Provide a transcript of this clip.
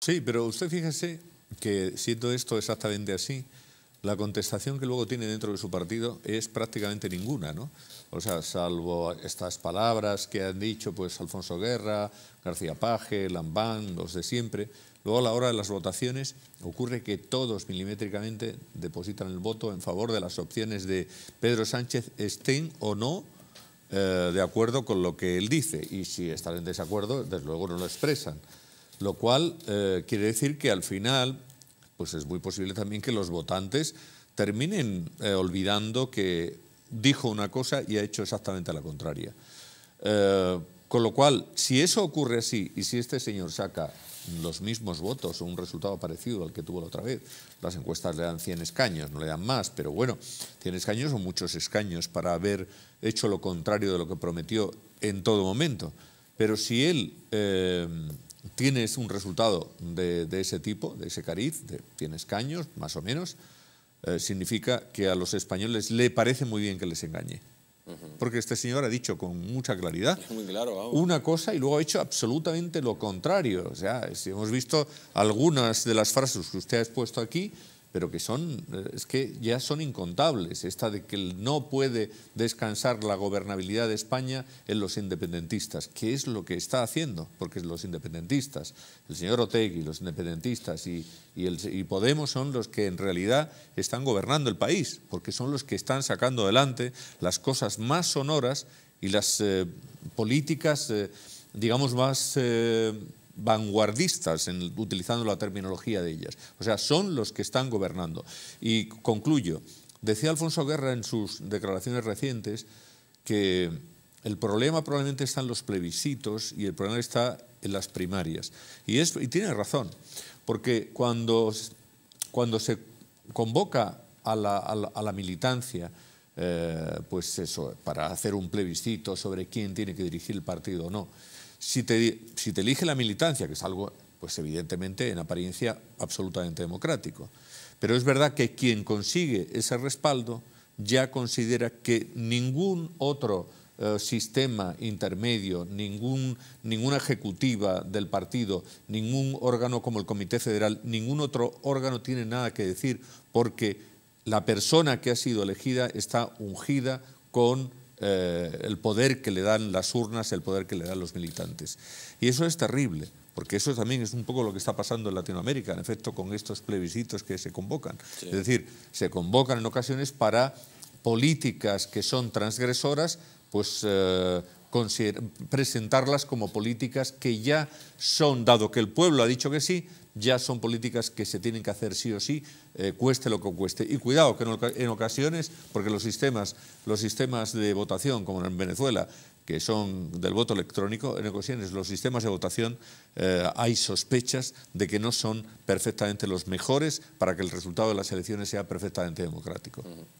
Sí, pero usted fíjese que siendo esto exactamente así, la contestación que luego tiene dentro de su partido es prácticamente ninguna, ¿no? O sea, salvo estas palabras que han dicho pues Alfonso Guerra, García Paje, Lambán, los de siempre, luego a la hora de las votaciones ocurre que todos milimétricamente depositan el voto en favor de las opciones de Pedro Sánchez, estén o no eh, de acuerdo con lo que él dice, y si están en desacuerdo, desde luego no lo expresan. Lo cual eh, quiere decir que al final, pues es muy posible también que los votantes terminen eh, olvidando que dijo una cosa y ha hecho exactamente la contraria. Eh, con lo cual, si eso ocurre así y si este señor saca los mismos votos o un resultado parecido al que tuvo la otra vez, las encuestas le dan 100 escaños, no le dan más, pero bueno, 100 escaños son muchos escaños para haber hecho lo contrario de lo que prometió en todo momento. Pero si él tienes un resultado de, ese tipo, de ese cariz, de, tienes caños, más o menos, eh, significa que a los españoles le parece muy bien que les engañe. Porque este señor ha dicho con mucha claridad una cosa y luego ha hecho absolutamente lo contrario. O sea, si hemos visto algunas de las frases que usted ha expuesto aquí, pero que son, eh, es que ya son incontables, esta de que no puede descansar la gobernabilidad de España en los independentistas, ¿Qué es lo que está haciendo, porque los independentistas, el señor Otegui, los independentistas y, Podemos son los que en realidad están gobernando el país, porque son los que están sacando adelante las cosas más sonoras y las eh, políticas, eh, digamos, más vanguardistas, en, utilizando la terminología de ellas. O sea, son los que están gobernando. Y concluyo. Decía Alfonso Guerra en sus declaraciones recientes que el problema probablemente está en los plebiscitos y el problema está en las primarias. Y, tiene razón, porque cuando, cuando se convoca a la, militancia, eh, pues eso, para hacer un plebiscito sobre quién tiene que dirigir el partido o no, si te, elige la militancia, que es algo, pues evidentemente, en apariencia absolutamente democrático, pero es verdad que quien consigue ese respaldo ya considera que ningún otro eh, sistema intermedio, ningún, ninguna ejecutiva del partido, ningún órgano como el Comité Federal, ningún otro órgano tiene nada que decir porque la persona que ha sido elegida está ungida con eh, el poder que le dan las urnas, el poder que le dan los militantes. Y eso es terrible, porque eso también es un poco lo que está pasando en Latinoamérica, en efecto, con estos plebiscitos que se convocan. Es decir, se convocan en ocasiones para políticas que son transgresoras, pues eh, presentarlas como políticas que ya son, dado que el pueblo ha dicho que sí, ya son políticas que se tienen que hacer sí o sí, eh, cueste lo que cueste. Y cuidado, que en ocasiones, porque los sistemas, los sistemas de votación, como en Venezuela, que son del voto electrónico, en ocasiones los sistemas de votación eh, hay sospechas de que no son perfectamente los mejores para que el resultado de las elecciones sea perfectamente democrático.